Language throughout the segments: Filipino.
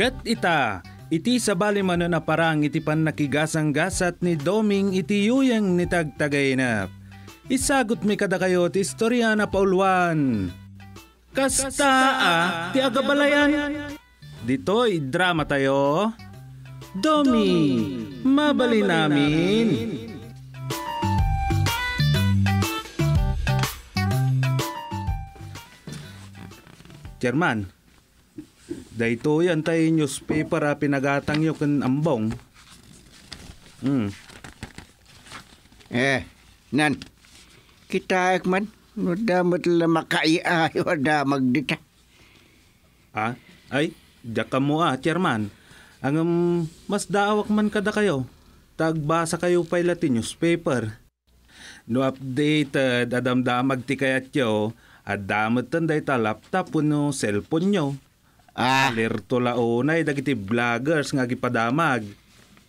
Ket ita, iti sabali man na parang iti pan nakigasang-gasat ni Doming iti yuyang ni tagtagaynap. Isagot mi kada kayo ti istorya na paulwan. Kasta, a, ti agabalayan. Dito'y drama tayo. Domi, Domi mabali, mabali namin. namin. Dahito yan tayo newspaper ha, ah, pinagatang nyo kan ambong. Hmm. Eh, nan. Kita akman, madamot lang makaiayo na magdita. Ha? ay, daka mo ah, chairman. Ang um, mas daawak man kada kayo. Tagbasa kayo pa ilati newspaper. No updated, ah, adamdamag ti kayat yo, adamot tanday ta laptop no cellphone nyo. Ah. Alerto launay eh, dagiti vloggers nga gipadamag.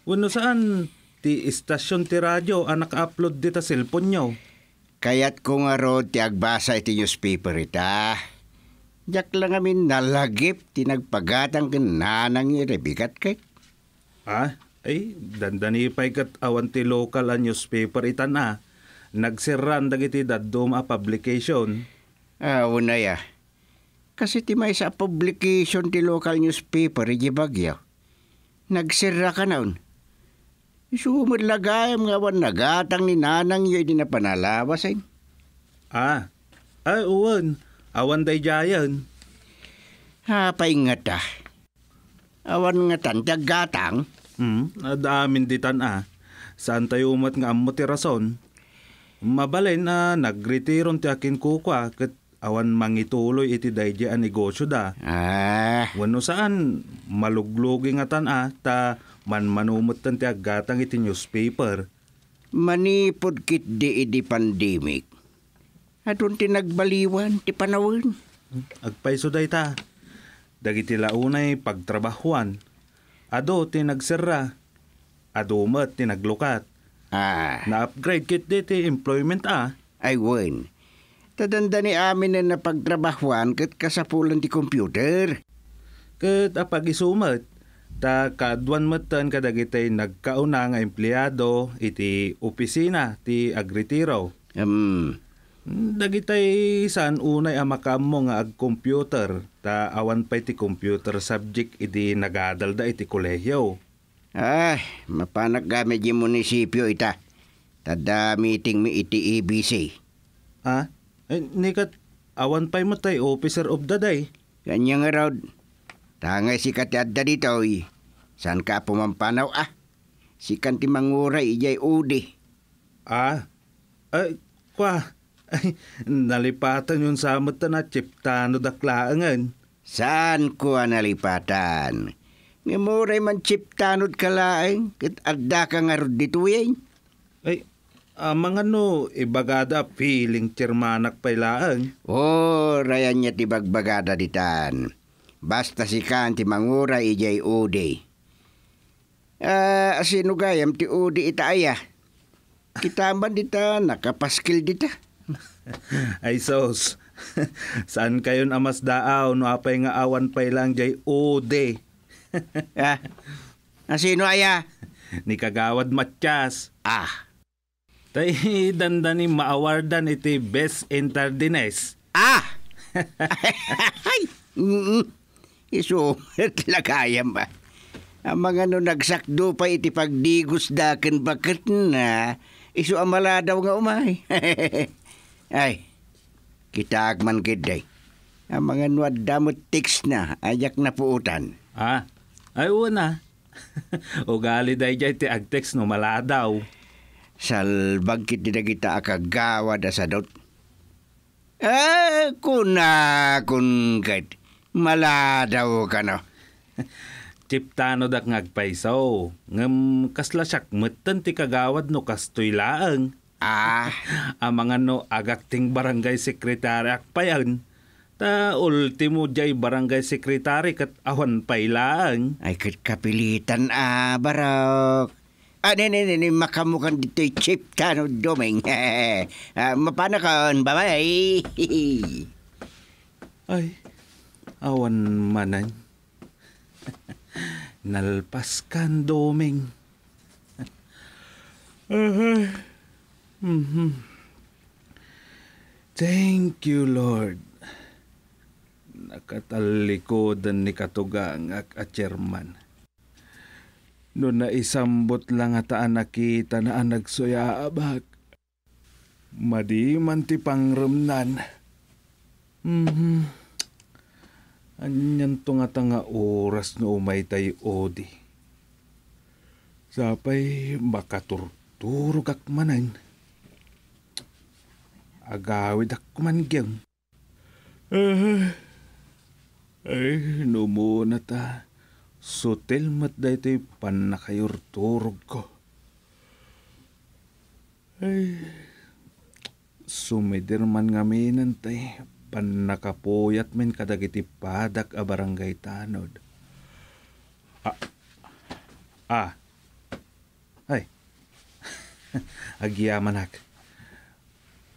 Wano saan ti istasyon ti radyo ang ah, naka-upload di cellphone nyo. Kayat ko nga ro ti agbasa iti newspaper ita. Diyak lang kami nalagip ti nagpagatang nanang irebigat kay. Ah, ay, dandanipay kat awan ti local ang newspaper ita na. Nagsiran dagiti daddom a ah, publication. Ah, unay ah kasi ti may sa publication ti local newspaper, iji eh, bagyo. Nagsirra ka naon. Sumilagay nga wan nagatang ni nanang yo'y di napanalawas ay. Eh. Ah, ay uwan, awan day jayan. Ha, paingat ah. Awan nga tan, gatang. Hmm, adamin ditan ah. Saan tayo umat nga ammo ti rason? Mabalay na ah, ti akin kukwa kat awan mangituloy iti dayjay a negosyo da. Ah. Wano saan, maluglogi nga tan a, ah, ta manmanumot tan ti agatang iti newspaper. Manipod kit di iti pandemic. Adun ti nagbaliwan, ti panawin. Agpaiso day ta. Dagiti launay pagtrabahuan. Ado ti nagserra. Ado mat ti naglukat. Ah. Na-upgrade kit di ti employment a. Ah. Ay, wen Tadanda ni amin na napagtrabahuan kat kasapulan ti computer. Kat apagisumat, ta kadwan matan kadagitay nagkauna nga empleyado iti opisina ti agretiro. Um, Dagitay saan unay ang makamo nga ag computer ta awan pa iti computer subject iti nagadalda iti kolehyo. Ay, mapanak gamit yung munisipyo ita. Tada meeting mi iti ABC. E ha? Ah? Eh, nikat, awan pa'y matay, officer of the day. Kanya nga raw. Tangay si katiadda dito, eh. San ka pumampanaw, ah? Si kanti manguray, ijay udi. Ah, ay, kwa, ay, nalipatan yun samot mata na chiptano daklaangan. Saan ko nalipatan? Mimuray man chiptanod kalaeng, kit adda ka nga dito, eh. Ay, Amang ah, ano, ibagada feeling tirmanak pailaan. Oh, rayan niya ti bagbagada ditan. Basta si kan ti mangura ijay udi. Ah, uh, gayam ti udi aya. Kitaman dita, nakapaskil dita. Ay sos, saan kayon amas daaw no apay nga awan pay lang jay udi. ah, asino ah, aya? Ni kagawad matyas. Ah, Tay danda ni maawardan iti best interdines. Ah! Isu Iso, lakayam ba? Ang mga no nagsakdo pa iti pagdigos daken bakit na isu amala daw nga umay. Ay, kitaag man kiday. Ang mga no damot tiks na ayak na puutan. Ah, ay una. Ugali day jay ti agtex no maladaw salbagkit dida kita akagawa da sadot. Eh, kuna kun kait. Maladaw ka no. Chiptano dak ngagpaisaw. Ngem kasla siyak metten ti kagawad no kastoy laang. Ah. Amang ano agakting barangay sekretary akpayan. Ta ultimo jay barangay sekretary kat awan pailaang. Ay kat kapilitan ah barok. Ano ah, na na makamukhang dito'y chip tano doming. ah, mapana kaon, bye-bye. Ay, awan manan. Nalpas kan doming. mm-hmm. Thank you, Lord. Nakatalikodan ni Katugang at ah, Chairman No na isambot lang ata nakita na nagsuya abak. Madi man ti pangramnan. Mm-hmm. Anyan to nga tanga oras no umay tay odi. Sapay makaturturo kak manan. Agawid man gyang. Uh, eh, eh, ay, numunat ah. So telmat da ito'y panakayur turog ko. Ay, sumidirman nga minan tay, panakapuyat men kadagiti padak a barangay tanod. Ah, ah, ay, agyamanak.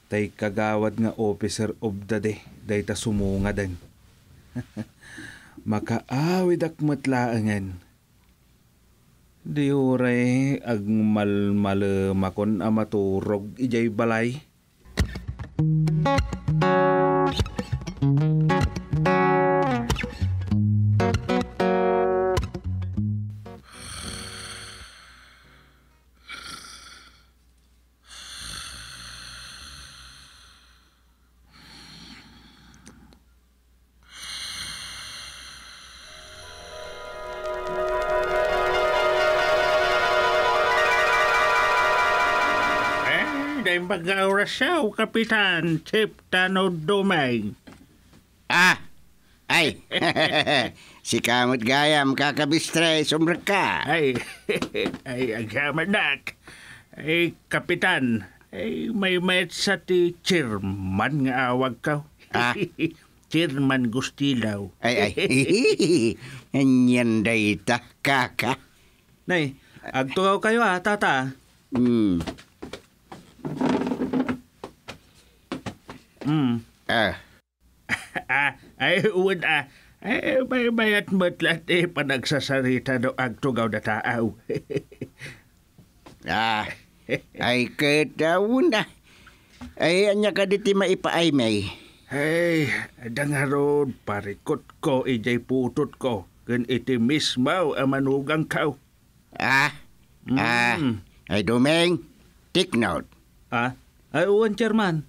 Tay kagawad nga officer of the day, day ta sumungadan. makaawid akmatlaangan. Di oray agmalmal eh, makon amaturog ijay balay. Thank you. May pag-aurasyaw, Kapitan Chip Tanod Dumay. Ah, ay, si Kamot Gayam, kakabistre, sumrak ka. Ay, ay, aghamanak. Ay, Kapitan, ay, may met sa ti Chairman nga awag ka. Ah? Chairman Gustilaw. Ay, ay, yan day ta, kaka. Nay, agtuaw kayo ha, tata. Hmm. Mm. Ah. ah, ay uwan ah. Ay, may mayat matlat eh, panagsasarita no ang tugaw na taaw. ah, ay katawon na. Ah. Ay, anya ka diti maipaay may. Ay, dangaron, parikot ko, ijay putot ko. Kun iti mismaw ang ah, manugang kaw. Ah, ah, mm. ah, ay dumeng, take note. Ah, ay uwan, chairman.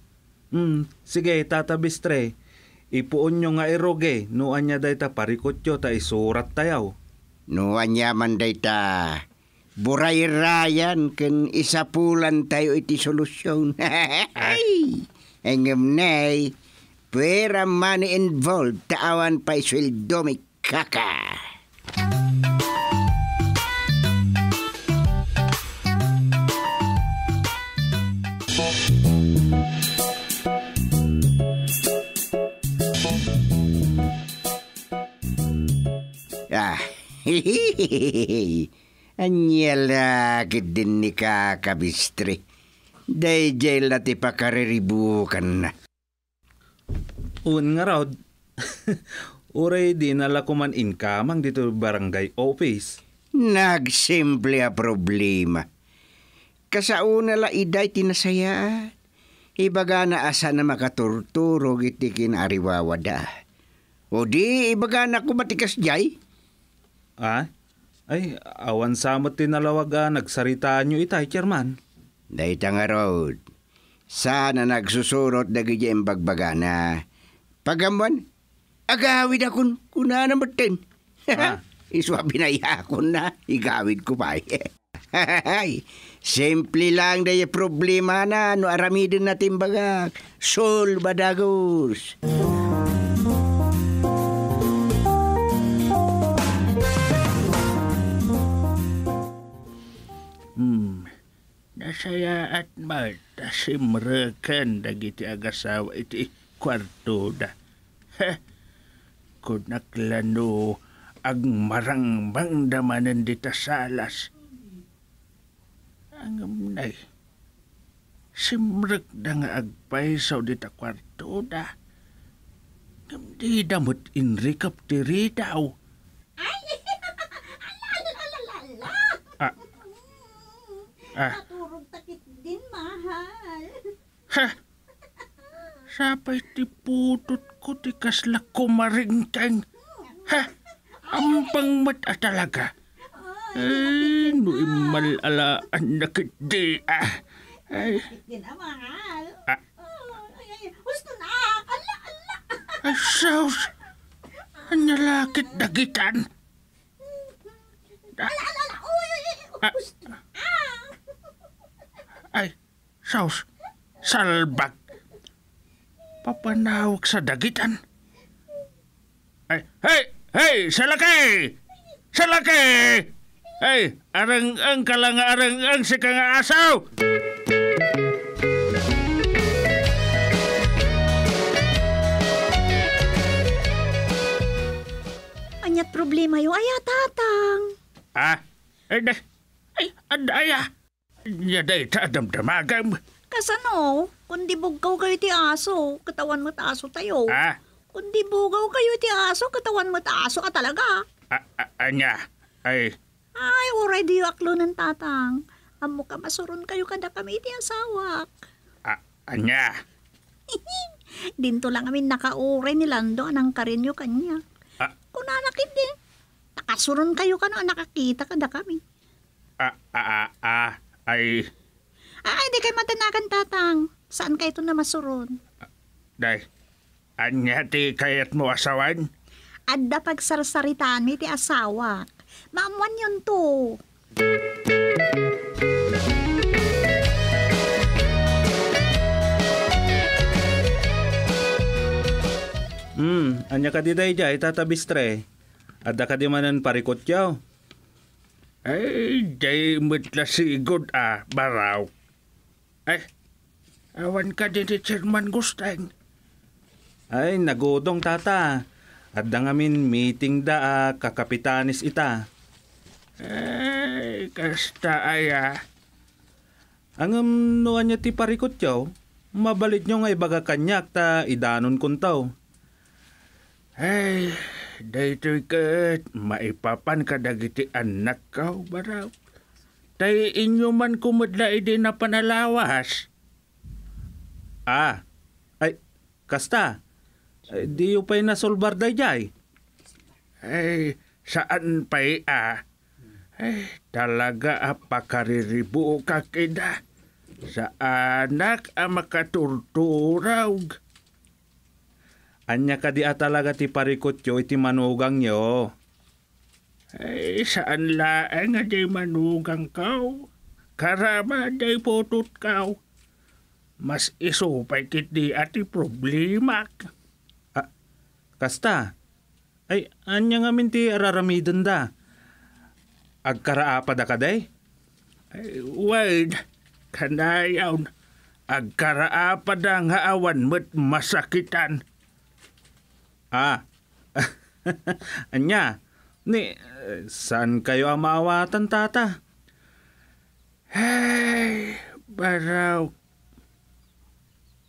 Mm, sige, tatabistre. Ipuon nyo nga eroge, nuan niya dayta parikotyo ta isurat tayaw. Nuan niya man dayta, buray rayan ken isapulan tayo iti solusyon. Ay, engem nay, pera money involved taawan pa isweldo mi kaka. Anyalakid din ni kakabistre. Dahil jail na ti pakariribukan na. Un nga raw, uray di nalakuman income ang dito barangay office. Nagsimple a problema. Kasauna la iday tinasayaan. Ibaga na asa na makaturturog gitikin kinariwawada. O di, ibaga na kumatikas jay. Ah? Ay, awan samot tinalawaga ah, nagsarita nyo itay, eh, chairman. Dahita nga road. Sana nagsusurot na gijayang bagbagana. Ah. Pagamuan, agawid akon kuna na matin. Ah. Iswa binaya ko na, igawid ko pa. Eh. Simple lang dahil problema na, no aramidin natin bagak. Sol badagos. Sol badagos. masaya at malta simrekan dagiti agasawa iti kwarto da. Ha! Kunaklano ang marang bangdamanan dita salas. Ang amnay, simrek da nga agpaisaw dita kwarto da. Gamdi damot inrikap tiri daw. Ay! Ala, ala, ala, Ah. ah. Ha! Sapay ti putot ko ti kasla kumaringkang. Ha! Ampang mata talaga. Ay, eh, no imalalaan na kiti ah. Eh. ah. Ay. Ginamahal. Ah. Gusto na. Ala, ala. Ay, saus. Analakit na gitan. Ala, ala, ala. Uy, uy, uy. Ah. Gusto na. Ay, saus salbak Papanawag sa dagitan. Ay, hey, hey, salakay! Salakay! Hey, arang ang kalanga arang ang sika nga asaw! Anyat problema yung aya, tatang. Ah, ay, ay, ay, ay, ay, ay, ay, ay, ay, ay, ay, ay, ay, ay, kas ano, kundi bugaw kayo ti aso, katawan mo aso tayo. Ah? Kundi bugaw kayo ti aso, katawan mo aso ka talaga. A- a- anya? Ay. Ay, already yung aklo ng tatang. Amo ka masuron kayo kada kami ti asawak. A- anya? Dinto lang kami nakaure ni Lando anang karinyo kanya. Ah. Kunanakit din. Nakasuron kayo kano nakakita kada kami. Ah, ah, ah, ah, ay... Ay, ah, di kay matanakan tatang. Saan kayo ito na masuron? Day, anya ti kayat mo asawan? Adda pagsarsaritaan mi ti asawa. Maamuan yun to. Hmm, anya ka di day jay, tatabis Adda ka di manan parikot yaw. Ay, jay mutla si igod ah, baraw. Ay, eh, awan ka din ni Chairman Gustang. Ay, nagudong tata. At dangamin meeting da a ah, kakapitanis ita. Ay, eh, kasta aya. Ang amnuan niya ti parikot yaw, mabalit nyo nga ibaga kanyak ta idanon kuntaw. Ay, eh, daytoy kat maipapan ka dagiti anak kau baraw. Tay inyo man kumudla idi na panalawas. Ah, ay, kasta, ay, di yung pa'y nasolbar dayjay. Ay, saan pa'y ah? Ay, talaga apakariribu ka kida. Sa anak ang makaturturaw. Anya ka di talaga ti parikot yo iti manugang yo. Ay, eh, saan laang aday manugang kao? Karama aday potot kau. Mas isupay kit di ati problema. Ah, kasta, ay anya nga minti araramidan da. Agkaraapa da ka kaday? Ay, wad, kanayaw agkaraapa da nga awan met masakitan. Ah, anya, ni Saan kayo amaawatan, tata? Hey, baraw.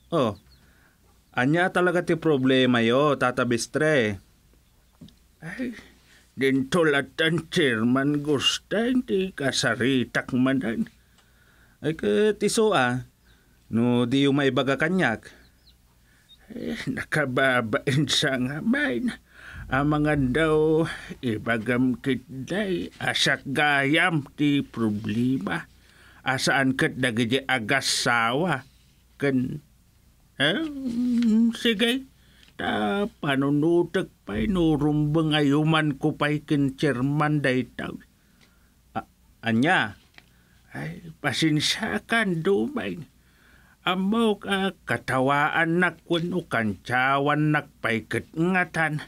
Oh, anya talaga ti problema yo, tata Bistre. Ay, dintulatan chairman gusta, hindi kasaritak manan. Ay, tiso ah, no di yung may baga kanyak. Eh, nakababain sa nga, may na amang daw ibagam day asak gayam ti problema asaan kat dagiti agasawa ken eh, sige ta panunutak pa'y no nurumbang ayuman ko pa'y kincherman day tao. Anya, ay pasinsakan dumay. amok a ah, katawaan na kuno kantsawan nakpaikit ngatan.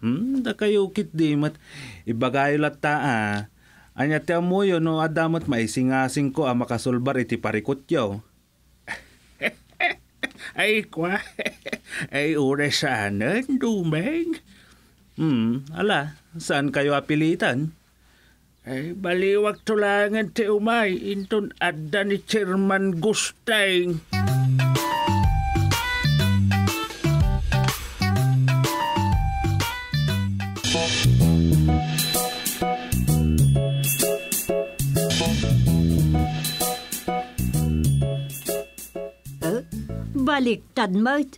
Hmm, da kayo ukit di mat ibagayo latta a. Ah. Anya ti amuyo no adamat maisingasing ko a ah, makasulbar iti parikot yo. Ay kwa. Ay ure sana, dumeng. Hmm, ala, saan kayo apilitan? Ay, baliwag tulangan ti umay, inton adda ni Chairman Gusteng. baliktad mat.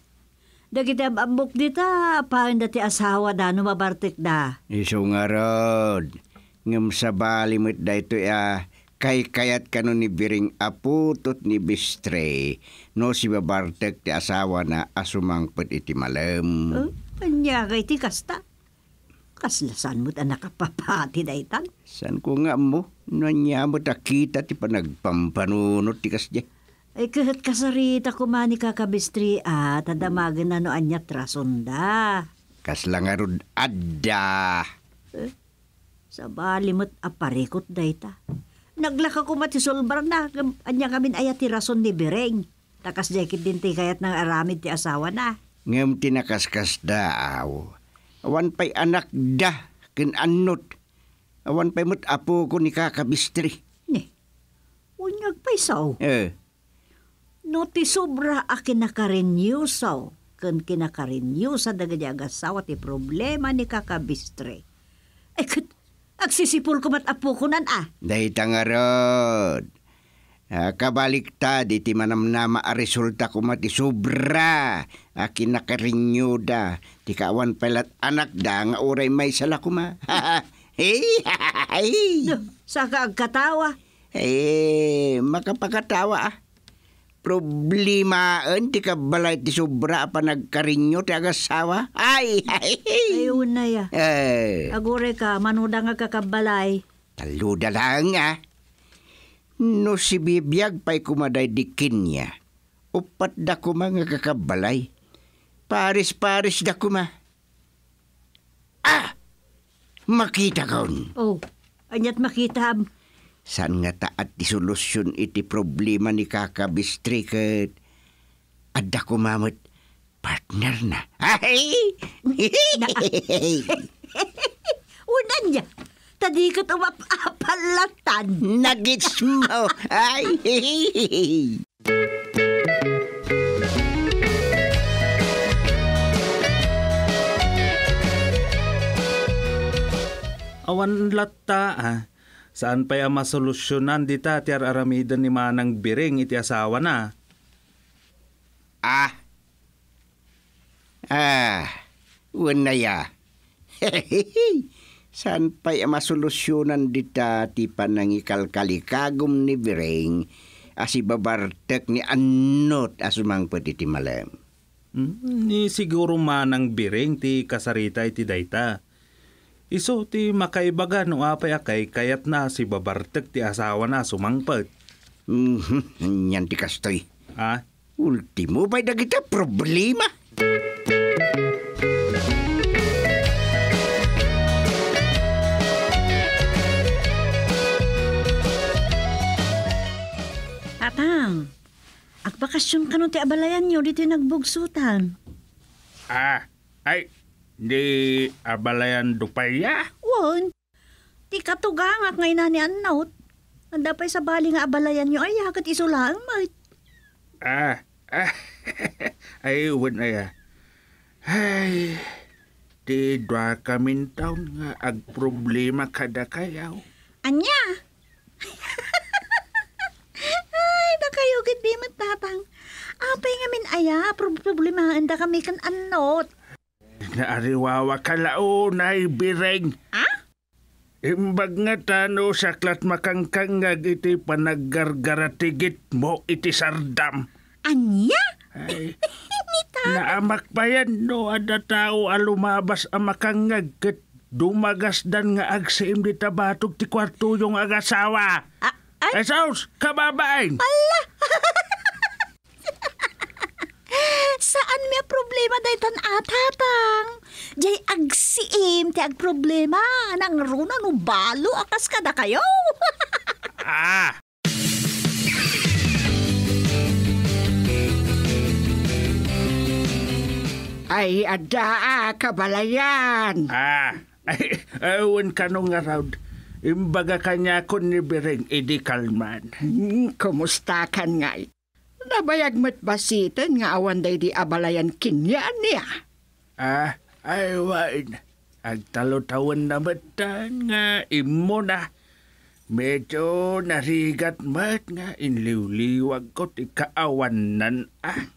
Dagitab abok dita, pahin dati asawa da, numabartik da. Iso nga rod. Ngam sa balimit da ito ya, kay kayat kano ni biring aputot ni bistre, no si babartek ti asawa na asumangpot iti malam. Uh, oh, kanya kay ti kasta. Kaslasan mo't anak kapapati da itan. San ko nga mo, nanya mo takita ti panagpampanunot ti kasdya ay eh, kahit kasarita kumani ka Kakabistri, ah, at adamagan na no anya trasunda. Kaslangarod adda. Eh, sa balimot aparikot dayta. Naglaka ko matisolbar na anya kami ayat ti rason ni Bereng. Takas jakit din ti kayat ng aramid ti asawa na. Ngem tinakaskas da aw. Awan pa'y anak da kin anot. Awan pa'y mo't apo ko ni kakabistri. Ne, unyag pa'y saw. Eh. No ti sobra a kinakarenyo saw, ken kinakarenyo sa dagadaga sawa ti problema ni kakabistre. Ay, eh, kat, agsisipol ko mat apo ko nan ah. Dahi tangarod. Ah, kabaliktad ti manamnama a resulta ko mati sobra a kinakarenyo da ti kawan pelat anak da nga uray may sala kuma. hey, hey. saka agkatawa. Eh, makapagkatawa ah problema eh, di ka balay ti sobra pa nagkarinyo ti agasawa. Ay, ay, ay. na ya. Eh. Agure ka, manuda nga kakabalay. Taluda lang ah. No si bibiyag pa'y kumaday di kinya. Upat da kuma nga kakabalay. Paris-paris da kuma. Ah! Makita kaon. Oh, anyat makita. Makita. Saan nga taat ti solusyon iti problema ni Kaka Bistriket. Adda ko mamot, partner na. Ay! Unan niya, tadi ka tumapapalatan. Nagits mo. Ay! Awan latta ah Saan pa yung masolusyonan dita ti aramidan ni manang biring iti asawa na? Ah. Ah. Uwan ya. Saan pa yung masolusyonan dita ti panangikalkalikagom ni biring asibabartek ni Annot asumang pati ti malem. Hmm, ni siguro manang biring ti kasarita iti dayta Iso ti makaibaga no apay akay kayat na si babartek ti asawa na sumangpag. Mm-hmm. Yan di kastoy. Ha? Ultimo ba'y dagita problema? Atang, agbakasyon ka no ti abalayan nyo dito nagbugsutan. Ah, ay, Di abalayan dupaya? Won. Di katugangak ngay na ni Annaut. Anda pa'y sa bali nga abalayan nyo ay hagat isulaan, mate. Ah, ah. ay, uwan na ya. Ay, di dwa kamin taon nga ag problema kada kayaw. Anya? ay, nakayugit di matatang. Apay nga min aya, problema anda kami kan anot. Naariwawa ka lao, nay bireng. Ha? Imbag nga tano saklat makangkangag iti panaggargaratigit mo iti sardam. Anya? Ay, naamak pa yan no, ada tao alumabas ang makangag kat dumagasdan nga agsiim di tabatog ti kwarto yung agasawa. Ah, ay? Eh, ay, kababain! Allah! saan may problema daytan atatang. Ah, Jay agsiim ti ag problema nang runa no balo akas kada kayo. ah. Ay, adaa, ah, kabalayan. Ah, ay, awan ka nung around. Imbaga kanya ko ni Bering, edi kalman. Hmm, kumusta kan nga Nabayag met basitan nga awan day di abalayan kinya niya. Ah, ay wain. Agtalo-tawan na batan nga imo na. Medyo narigat mat nga inliwliwag ko ti kaawanan ah.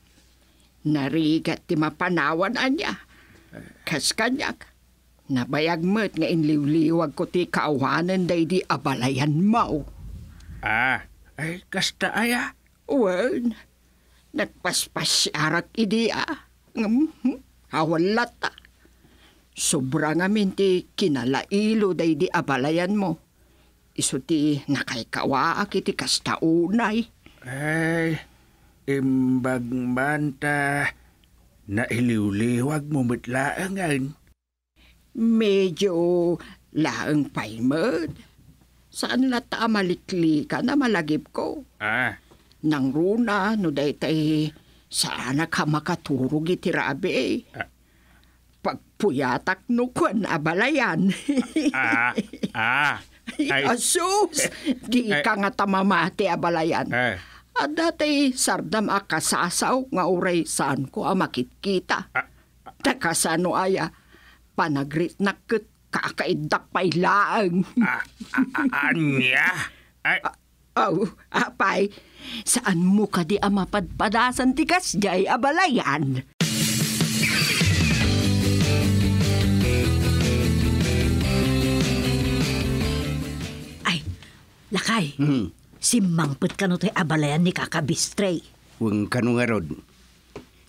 Narigat ti mapanawan anya. Kas kanyak. Nabayag mat nga inliwliwag ko ti kaawanan day di abalayan mao. Ah, ay kasta aya. Well, nagpaspas si arak Idea. ah. Mm, hawalat ah. Sobra nga minti kinalailo day di abalayan mo. Iso ti nakaikawa akiti kasta Ay, eh, imbag manta na iliwliwag mo mitlaangan. Medyo laang paimod. Saan na ta tamalikli ka na malagip ko? Ah, nang runa, no daytay sana ka makaturog iti rabi eh. Ah. Pagpuyatak no kwan abalayan. ah, ah. ah. Ay. Asus, di Ay. ka nga tamamati abalayan. Ay. At dati sardam akasasaw nga uray saan ko amakitkita. Ah. Takasano aya, panagrit na kakaidak pailaang. ah, ah, anya? Ah, Ay, Aw, apay, saan mo ka di amapadpadasan ti kasjay abalayan? Ay, lakay, hmm. simangpot ka no abalayan ni kakabistray. Huwag ka nung arod.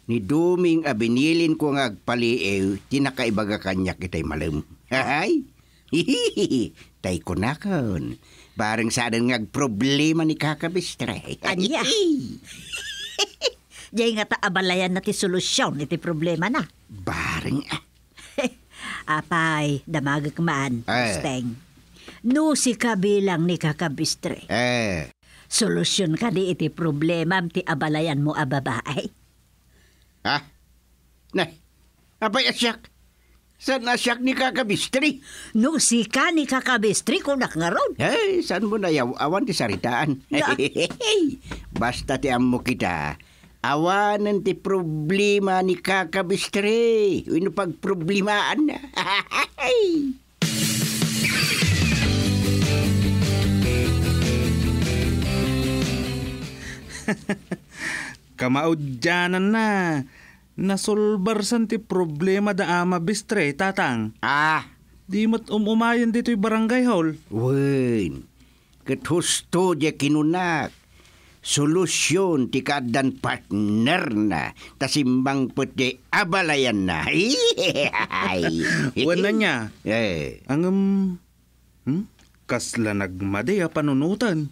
Ni Duming abinilin ko nga agpaliiw, tinakaibaga kanya kita'y malam. Hahay! Hihihihi! Tay ko na kon. Parang sana nga problema ni Kakabistre. Anya? Diyay nga abalayan na ti solusyon iti problema na. Barang ah. Apay, damagak man, eh. Steng. No si kabilang ni Kakabistre. Eh. Solusyon ka di iti problema ti abalayan mo a babae. Ha? Ah. Nay, apay asyak. Saan nasyak ni Kakabistri? No, si ka ni Kakabistri ko nakangaroon. Eh, saan mo na yawawan ti saritaan? Basta ti amo kita, awanan ti problema ni Kakabistri. Ino pagproblemaan na. Kamaudyanan na. Nasolbar san ti problema da ama bistre, tatang. Ah! Di mat umumayan dito barangay hall. Wen, katusto di kinunak. Solusyon ti kadan partner na tasimbang puti abalayan na. Wala niya. Eh. Ang um, hmm? kasla nagmadi a panunutan.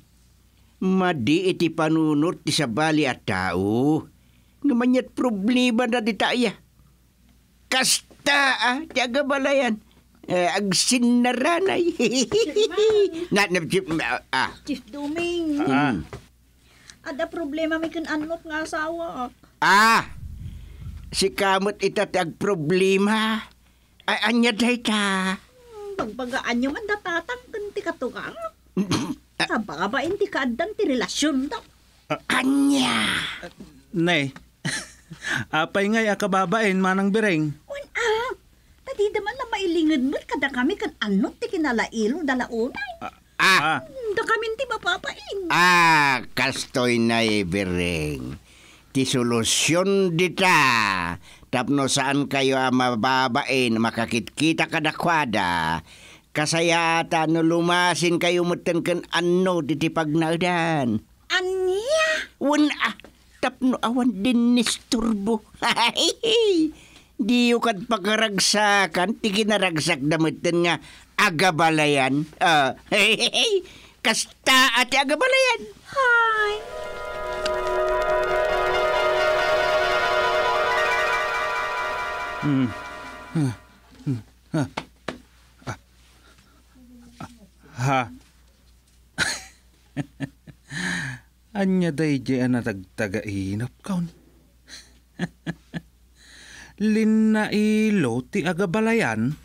Madi iti panunot ti sabali at tao Namanyat problema na di tayo. Kasta ah, tiaga balayan. Eh, agsin na ranay. na, chief, ah. Chief Duming. Ah, ah. Ada problema may kun anot nga asawa. Ah. ah si kamot ita tag problema. Ay anya day ta. Pagbagaan nyo man datatang kunti katugang. Sa baka ba hindi ka adan ti relasyon daw? Ah. Anya! Nay, Apay ngay akababain manang bireng. Un ah, tadi daman na mailingid mo kada kami kan ano ti kinalailo dala unay. ah. ah. ah da kami ti mapapain. Ah, kastoy na bireng. Ti solusyon dita. Tapno saan kayo ang ah, mababain makakitkita kadakwada. Kasayata no lumasin kayo mutan kan ano titipagnaldan. Anya? Un ah stop no awan din ni Sturbo. Diyo kat pakaragsakan, ti kinaragsak damitan nga agabalayan. Uh, kasta at agabalayan. Hi. Hmm. Hmm. Hmm. hmm. Ah. ah. Ha. Anya day na anatagtaga inap kaun. Linna ilo ti agabalayan.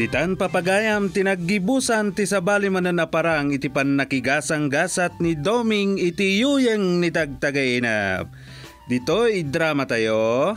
Ditan papagayam tinaggibusan ti sabali mananaparang iti pannakigasang gasat ni Doming iti yuyang ni tagtagainap. Dito'y drama tayo.